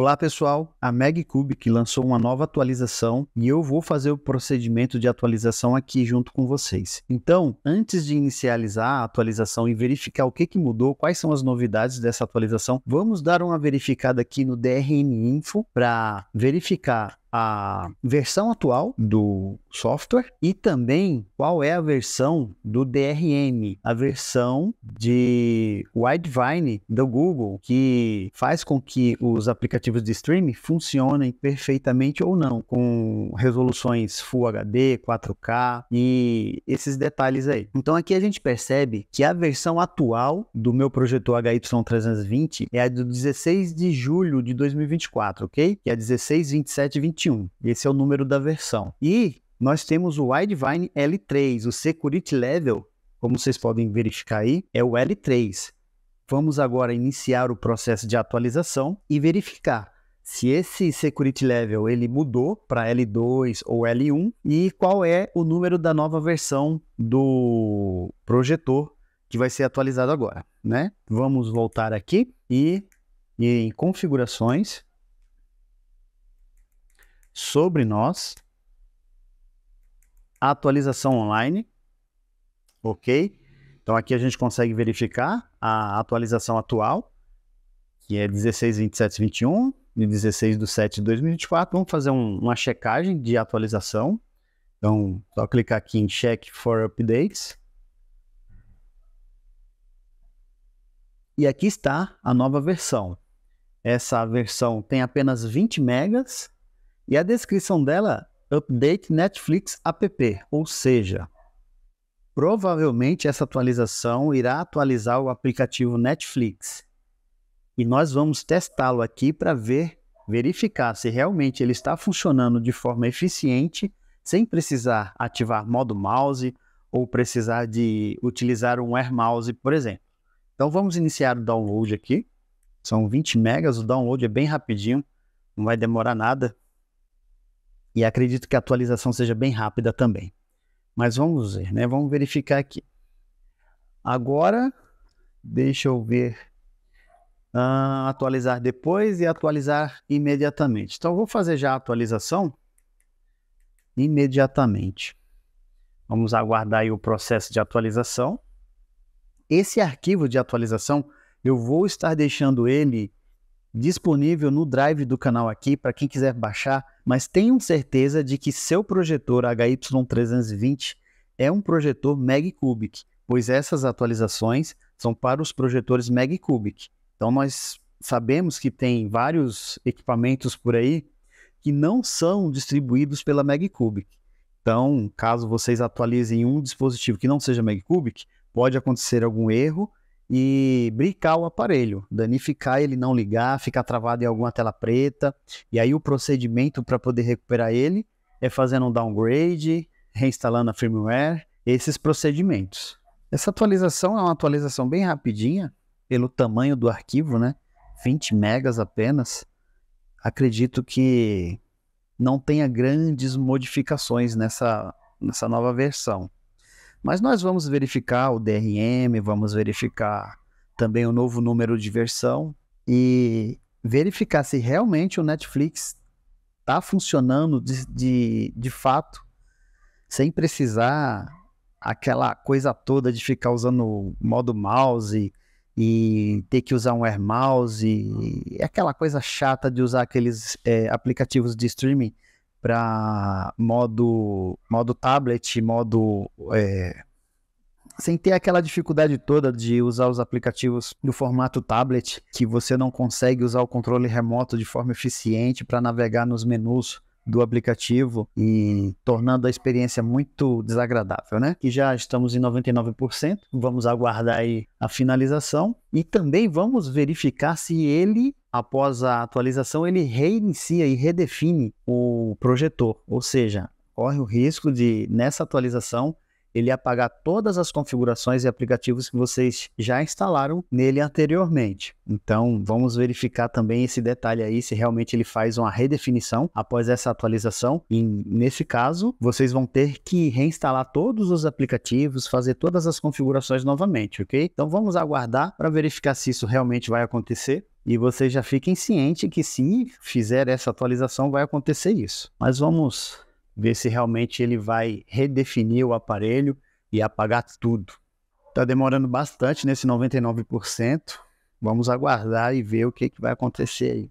Olá pessoal, a MegCube que lançou uma nova atualização e eu vou fazer o procedimento de atualização aqui junto com vocês. Então, antes de inicializar a atualização e verificar o que, que mudou, quais são as novidades dessa atualização, vamos dar uma verificada aqui no DRM Info para verificar a versão atual do software e também qual é a versão do DRM, a versão de Widevine do Google, que faz com que os aplicativos de streaming funcionem perfeitamente ou não, com resoluções Full HD, 4K e esses detalhes aí. Então aqui a gente percebe que a versão atual do meu projetor HY320 é a do 16 de julho de 2024, ok? Que é 16, 27 21. Esse é o número da versão. E nós temos o Widevine L3, o Security Level, como vocês podem verificar aí, é o L3. Vamos agora iniciar o processo de atualização e verificar se esse Security Level ele mudou para L2 ou L1 e qual é o número da nova versão do projetor que vai ser atualizado agora, né? Vamos voltar aqui e, e em configurações sobre nós atualização online, ok? Então aqui a gente consegue verificar a atualização atual, que é 16.27.21 e de 16 de 7 de 2024. Vamos fazer um, uma checagem de atualização. Então, só clicar aqui em Check for Updates. E aqui está a nova versão. Essa versão tem apenas 20 megas e a descrição dela Update Netflix App, ou seja, provavelmente essa atualização irá atualizar o aplicativo Netflix. E nós vamos testá-lo aqui para ver, verificar se realmente ele está funcionando de forma eficiente, sem precisar ativar modo mouse ou precisar de utilizar um Air Mouse, por exemplo. Então vamos iniciar o download aqui. São 20 megas, o download é bem rapidinho, não vai demorar nada. E acredito que a atualização seja bem rápida também. Mas vamos ver, né? Vamos verificar aqui. Agora, deixa eu ver. Uh, atualizar depois e atualizar imediatamente. Então, vou fazer já a atualização imediatamente. Vamos aguardar o processo de atualização. Esse arquivo de atualização, eu vou estar deixando ele disponível no drive do canal aqui para quem quiser baixar, mas tenham certeza de que seu projetor HY320 é um projetor Megacubic, pois essas atualizações são para os projetores Megacubic. Então nós sabemos que tem vários equipamentos por aí que não são distribuídos pela Megacubic. Então, caso vocês atualizem um dispositivo que não seja Megacubic, pode acontecer algum erro e brincar o aparelho, danificar ele, não ligar, ficar travado em alguma tela preta. E aí o procedimento para poder recuperar ele é fazendo um downgrade, reinstalando a firmware, esses procedimentos. Essa atualização é uma atualização bem rapidinha, pelo tamanho do arquivo, né? 20 megas apenas. Acredito que não tenha grandes modificações nessa, nessa nova versão. Mas nós vamos verificar o DRM, vamos verificar também o novo número de versão e verificar se realmente o Netflix está funcionando de, de, de fato, sem precisar aquela coisa toda de ficar usando modo mouse e ter que usar um air mouse, e aquela coisa chata de usar aqueles é, aplicativos de streaming para modo, modo tablet, modo. É, sem ter aquela dificuldade toda de usar os aplicativos no formato tablet, que você não consegue usar o controle remoto de forma eficiente para navegar nos menus do aplicativo e tornando a experiência muito desagradável, né? E já estamos em 99%. Vamos aguardar aí a finalização e também vamos verificar se ele após a atualização, ele reinicia e redefine o projetor, ou seja, corre o risco de, nessa atualização, ele apagar todas as configurações e aplicativos que vocês já instalaram nele anteriormente. Então, vamos verificar também esse detalhe aí, se realmente ele faz uma redefinição após essa atualização. E, nesse caso, vocês vão ter que reinstalar todos os aplicativos, fazer todas as configurações novamente, ok? Então, vamos aguardar para verificar se isso realmente vai acontecer. E vocês já fiquem cientes que se fizer essa atualização vai acontecer isso. Mas vamos ver se realmente ele vai redefinir o aparelho e apagar tudo. Está demorando bastante nesse 99%. Vamos aguardar e ver o que, que vai acontecer aí.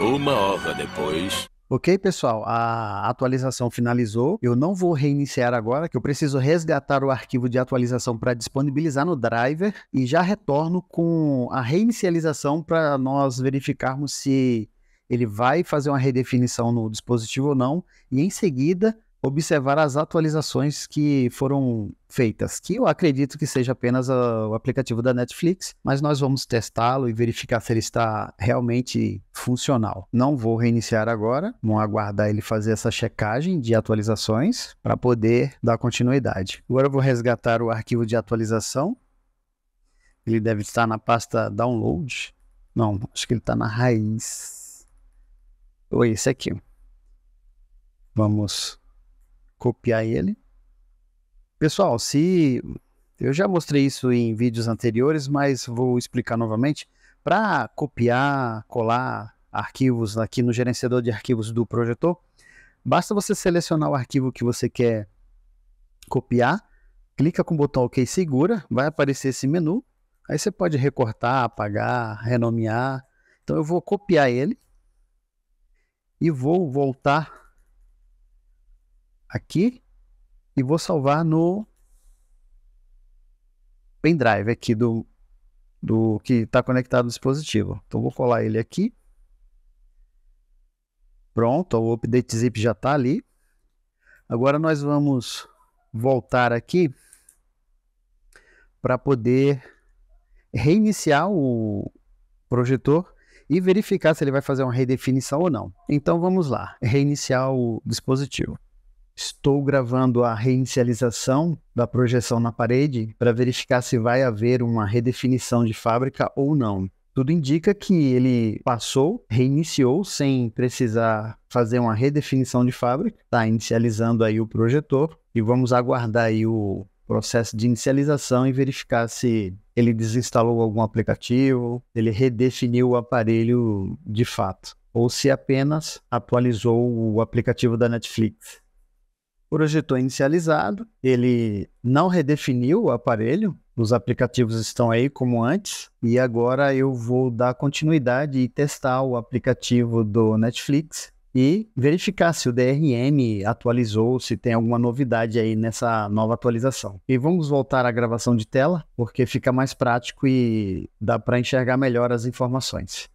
Uma hora depois. Ok, pessoal, a atualização finalizou. Eu não vou reiniciar agora, que eu preciso resgatar o arquivo de atualização para disponibilizar no driver e já retorno com a reinicialização para nós verificarmos se ele vai fazer uma redefinição no dispositivo ou não. E em seguida, observar as atualizações que foram feitas, que eu acredito que seja apenas a, ah, o aplicativo da Netflix, mas nós vamos testá-lo e verificar se ele está realmente funcional. Não vou reiniciar agora, vamos aguardar ele fazer essa checagem de atualizações para poder dar continuidade. Agora eu vou resgatar o arquivo de atualização. Ele deve estar na pasta download. Não, acho que ele está na raiz. Ou esse aqui. Vamos copiar ele. Pessoal, se eu já mostrei isso em vídeos anteriores, mas vou explicar novamente. Para copiar, colar arquivos aqui no gerenciador de arquivos do projetor, basta você selecionar o arquivo que você quer copiar, clica com o botão OK e segura, vai aparecer esse menu. Aí você pode recortar, apagar, renomear. Então eu vou copiar ele e vou voltar aqui e vou salvar no pendrive aqui do, do que está conectado ao dispositivo. Então vou colar ele aqui. Pronto, o update zip já está ali. Agora nós vamos voltar aqui para poder reiniciar o projetor e verificar se ele vai fazer uma redefinição ou não. Então vamos lá, reiniciar o dispositivo. Estou gravando a reinicialização da projeção na parede para verificar se vai haver uma redefinição de fábrica ou não. Tudo indica que ele passou, reiniciou sem precisar fazer uma redefinição de fábrica, está inicializando aí o projetor e vamos aguardar aí o processo de inicialização e verificar se ele desinstalou algum aplicativo, ele redefiniu o aparelho de fato ou se apenas atualizou o aplicativo da Netflix projetor inicializado, ele não redefiniu o aparelho, os aplicativos estão aí como antes, e agora eu vou dar continuidade e testar o aplicativo do Netflix e verificar se o DRM atualizou, se tem alguma novidade aí nessa nova atualização. E vamos voltar à gravação de tela, porque fica mais prático e dá para enxergar melhor as informações.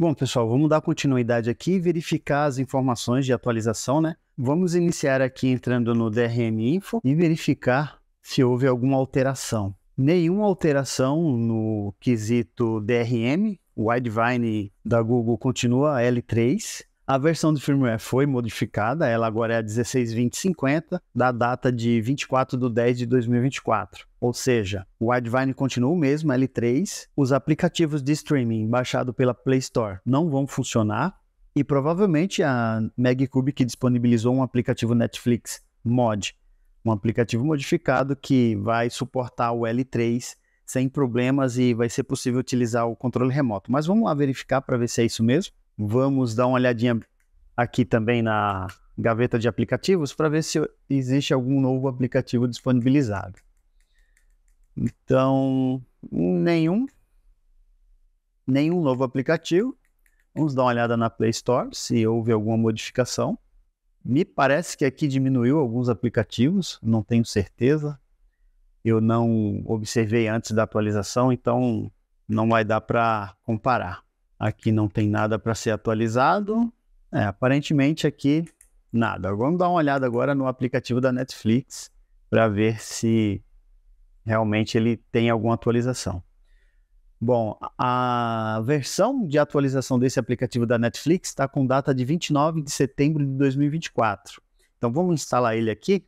Bom, pessoal, vamos dar continuidade aqui e verificar as informações de atualização, né? Vamos iniciar aqui entrando no DRM Info e verificar se houve alguma alteração. Nenhuma alteração no quesito DRM, o Widevine da Google continua L3, a versão de firmware foi modificada, ela agora é a 16.2050, da data de 24 de 10 de 2024. Ou seja, o Widevine continua o mesmo, L3. Os aplicativos de streaming baixados pela Play Store não vão funcionar. E provavelmente a MagCube que disponibilizou um aplicativo Netflix Mod, um aplicativo modificado que vai suportar o L3 sem problemas e vai ser possível utilizar o controle remoto. Mas vamos lá verificar para ver se é isso mesmo. Vamos dar uma olhadinha aqui também na gaveta de aplicativos para ver se existe algum novo aplicativo disponibilizado. Então, nenhum, nenhum novo aplicativo. Vamos dar uma olhada na Play Store se houve alguma modificação. Me parece que aqui diminuiu alguns aplicativos, não tenho certeza. Eu não observei antes da atualização, então não vai dar para comparar. Aqui não tem nada para ser atualizado. É, aparentemente aqui nada. Vamos dar uma olhada agora no aplicativo da Netflix para ver se realmente ele tem alguma atualização. Bom, a versão de atualização desse aplicativo da Netflix está com data de 29 de setembro de 2024. Então vamos instalar ele aqui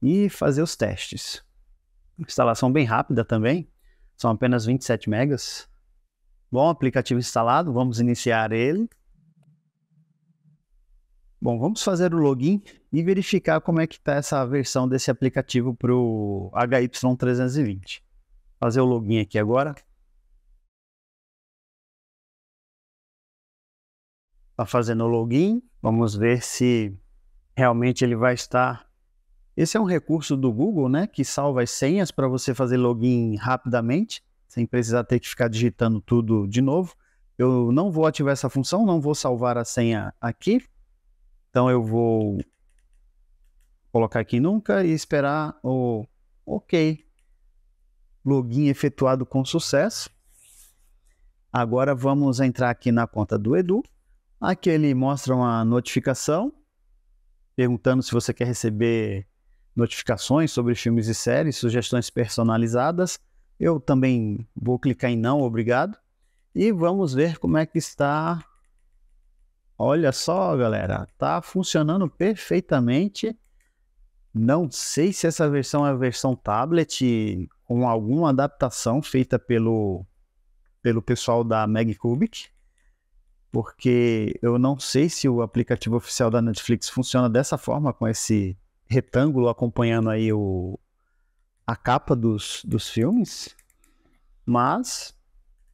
e fazer os testes. Instalação bem rápida também, são apenas 27 megas. Bom, aplicativo instalado, vamos iniciar ele. Bom, vamos fazer o login e verificar como é que está essa versão desse aplicativo para o HY320. Fazer o login aqui agora. Está fazendo o login, vamos ver se realmente ele vai estar... Esse é um recurso do Google, né, que salva as senhas para você fazer login rapidamente sem precisar ter que ficar digitando tudo de novo. Eu não vou ativar essa função, não vou salvar a senha aqui. Então eu vou colocar aqui nunca e esperar o OK. Login efetuado com sucesso. Agora vamos entrar aqui na conta do Edu. Aqui ele mostra uma notificação perguntando se você quer receber notificações sobre filmes e séries, sugestões personalizadas. Eu também vou clicar em não, obrigado. E vamos ver como é que está. Olha só, galera, tá funcionando perfeitamente. Não sei se essa versão é a versão tablet com alguma adaptação feita pelo, pelo pessoal da MagCubic, porque eu não sei se o aplicativo oficial da Netflix funciona dessa forma, com esse retângulo acompanhando aí o, a capa dos, dos filmes, mas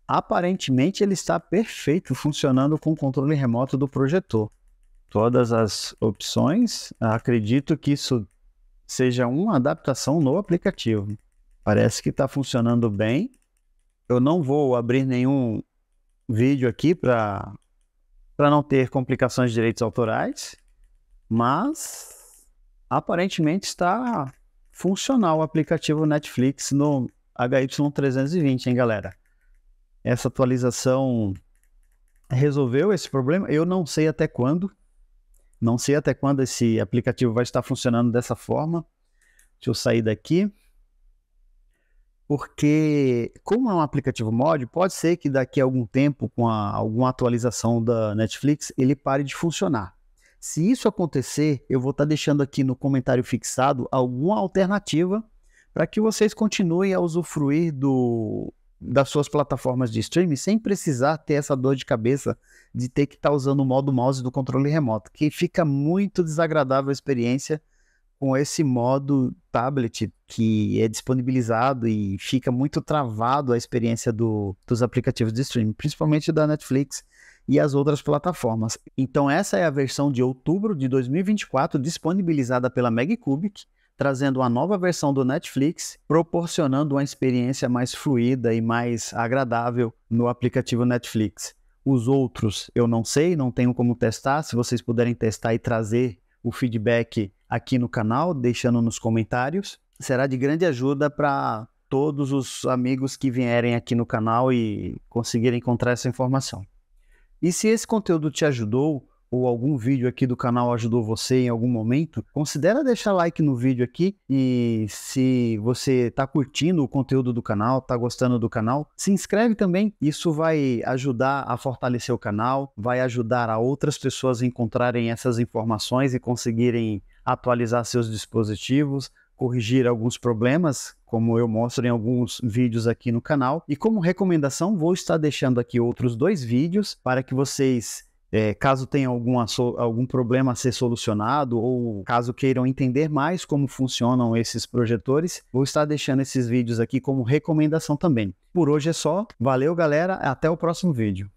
aparentemente ele está perfeito funcionando com o controle remoto do projetor. Todas as opções, acredito que isso seja uma adaptação no aplicativo. Parece que está funcionando bem. Eu não vou abrir nenhum vídeo aqui para não ter complicações de direitos autorais, mas aparentemente está funcionar o aplicativo Netflix no HY320, hein, galera? Essa atualização resolveu esse problema. Eu não sei até quando. Não sei até quando esse aplicativo vai estar funcionando dessa forma. Deixa eu sair daqui. Porque, como é um aplicativo mod, pode ser que daqui a algum tempo, com a, alguma atualização da Netflix, ele pare de funcionar. Se isso acontecer, eu vou estar tá deixando aqui no comentário fixado alguma alternativa para que vocês continuem a usufruir do, das suas plataformas de streaming sem precisar ter essa dor de cabeça de ter que estar tá usando o modo mouse do controle remoto, que fica muito desagradável a experiência com esse modo tablet que é disponibilizado e fica muito travado a experiência do, dos aplicativos de streaming, principalmente da Netflix e as outras plataformas. Então, essa é a versão de outubro de 2024 disponibilizada pela Megacubic, trazendo uma nova versão do Netflix, proporcionando uma experiência mais fluida e mais agradável no aplicativo Netflix. Os outros eu não sei, não tenho como testar. Se vocês puderem testar e trazer o feedback aqui no canal, deixando nos comentários, será de grande ajuda para todos os amigos que vierem aqui no canal e conseguirem encontrar essa informação. E se esse conteúdo te ajudou, ou algum vídeo aqui do canal ajudou você em algum momento, considera deixar like no vídeo aqui e se você está curtindo o conteúdo do canal, está gostando do canal, se inscreve também. Isso vai ajudar a fortalecer o canal, vai ajudar a outras pessoas a encontrarem essas informações e conseguirem atualizar seus dispositivos, corrigir alguns problemas, como eu mostro em alguns vídeos aqui no canal. E como recomendação, vou estar deixando aqui outros dois vídeos para que vocês é, caso tenha algum, algum problema a ser solucionado ou caso queiram entender mais como funcionam esses projetores, vou estar deixando esses vídeos aqui como recomendação também. Por hoje é só. Valeu, galera. Até o próximo vídeo.